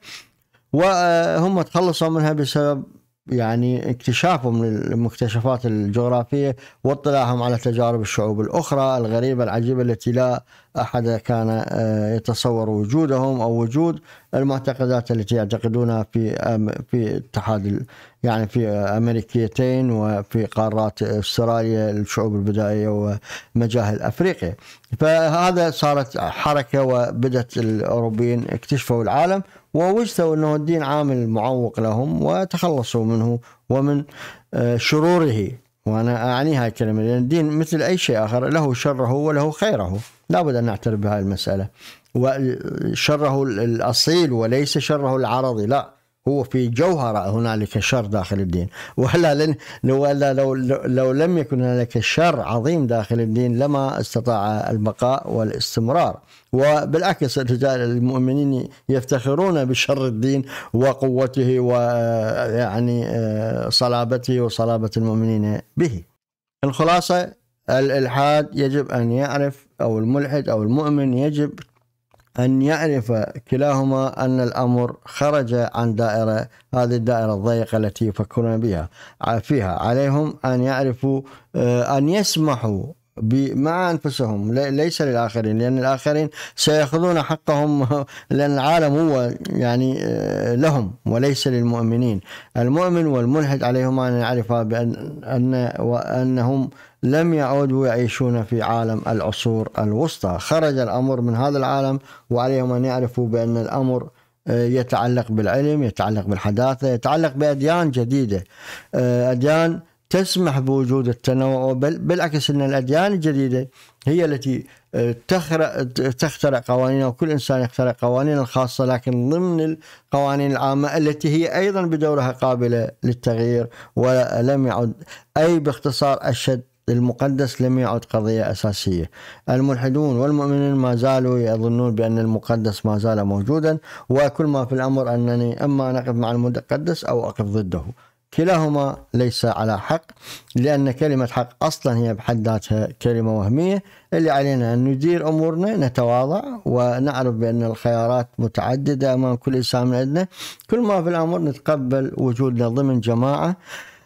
وهم تخلصوا منها بسبب يعني اكتشافهم للمكتشفات الجغرافية واطلاعهم على تجارب الشعوب الأخرى الغريبة العجيبة التي لا أحد كان آه، يتصور وجودهم أو وجود المعتقدات التي يعتقدونها في في اتحاد يعني في أمريكيتين وفي قارات استراليا الشعوب البدائية ومجاهل أفريقيا فهذا صارت حركة وبدأت الأوروبيين اكتشفوا العالم ووجدوا أنه الدين عامل معوق لهم وتخلصوا منه ومن آه، شروره وأنا أعنيها الكلمة لأن الدين مثل أي شيء آخر له شره وله خيره لابد أن نعترف بهذه المسألة وشره آه، الأصيل وليس شره العرضي لا هو في جوهرة هنالك شر داخل الدين ولا لن لو, لو, لو لم يكن هنالك شر عظيم داخل الدين لما استطاع البقاء والاستمرار وبالعكس الرجال المؤمنين يفتخرون بشر الدين وقوته ويعني آه، صلابته وصلابة المؤمنين به الخلاصة الإلحاد يجب أن يعرف أو الملحد أو المؤمن يجب أن يعرف كلاهما أن الأمر خرج عن دائرة هذه الدائرة الضيقة التي يفكرون بها فيها عليهم أن يعرفوا آه، أن يسمحوا مع انفسهم ليس للاخرين لان الاخرين سياخذون حقهم لان العالم هو يعني آه، لهم وليس للمؤمنين المؤمن والملحد عليهما ان يعرفا بان ان وانهم لم يعودوا يعيشون في عالم العصور الوسطى خرج الأمر من هذا العالم وعليهم أن يعرفوا بأن الأمر آه، يتعلق بالعلم يتعلق بالحداثة يتعلق بأديان جديدة آه، أديان تسمح بوجود التنوع بل بالعكس ان الاديان الجديده هي التي آه، تخرق تخترع قوانينها وكل انسان يخترع قوانين الخاصه لكن ضمن القوانين العامه التي هي ايضا بدورها قابله للتغيير ولم يعد اي باختصار اشد المقدس لم يعد قضية أساسية الملحدون والمؤمنين ما زالوا يظنون بأن المقدس ما زال موجودا وكل ما في الأمر أنني أما نقف مع المقدس أو أقف ضده كلاهما ليس على حق لأن كلمة حق أصلا هي بحد ذاتها كلمة وهمية اللي علينا أن ندير أمورنا نتواضع ونعرف بأن الخيارات متعددة أمام كل إنسان من عندنا كل ما في الأمر نتقبل وجودنا ضمن جماعة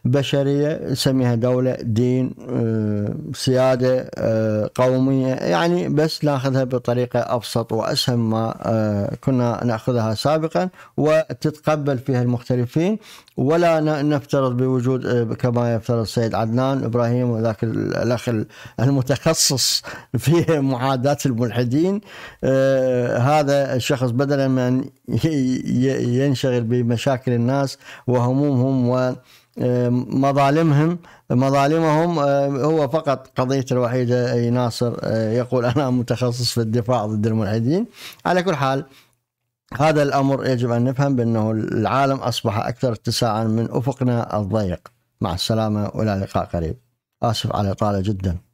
بشريه نسميها دوله دين آه، سياده آه، قوميه يعني بس ناخذها بطريقه ابسط واسهل ما آه، كنا ناخذها سابقا وتتقبل فيها المختلفين ولا نفترض بوجود كما يفترض السيد عدنان ابراهيم وذاك الاخ المتخصص في معاداه الملحدين هذا الشخص بدلا من ينشغل بمشاكل الناس وهمومهم و مظالمهم مظالمهم آه، هو فقط قضية الوحيدة أي ناصر آه، يقول أنا متخصص في الدفاع ضد الملحدين على كل حال هذا الأمر يجب أن نفهم بأنه العالم أصبح أكثر اتساعا من أفقنا الضيق مع السلامة وإلى لقاء قريب آسف على طالة جداً